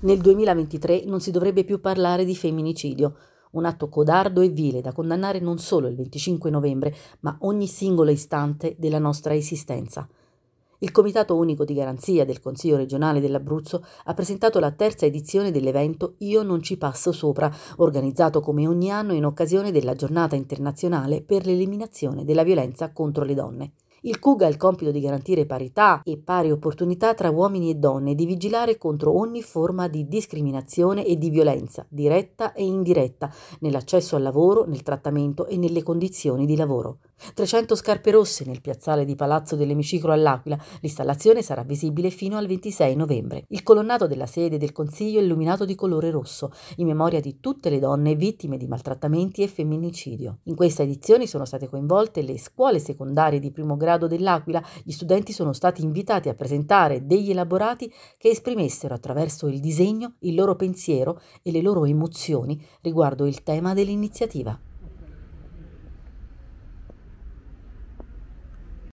Nel 2023 non si dovrebbe più parlare di femminicidio, un atto codardo e vile da condannare non solo il 25 novembre, ma ogni singolo istante della nostra esistenza. Il Comitato Unico di Garanzia del Consiglio regionale dell'Abruzzo ha presentato la terza edizione dell'evento Io non ci passo sopra, organizzato come ogni anno in occasione della giornata internazionale per l'eliminazione della violenza contro le donne. Il CUG ha il compito di garantire parità e pari opportunità tra uomini e donne e di vigilare contro ogni forma di discriminazione e di violenza, diretta e indiretta, nell'accesso al lavoro, nel trattamento e nelle condizioni di lavoro. 300 scarpe rosse nel piazzale di Palazzo dell'Emiciclo all'Aquila. L'installazione sarà visibile fino al 26 novembre. Il colonnato della sede del Consiglio è illuminato di colore rosso, in memoria di tutte le donne vittime di maltrattamenti e femminicidio. In questa edizione sono state coinvolte le scuole secondarie di primo grado grado dell'Aquila, gli studenti sono stati invitati a presentare degli elaborati che esprimessero attraverso il disegno il loro pensiero e le loro emozioni riguardo il tema dell'iniziativa.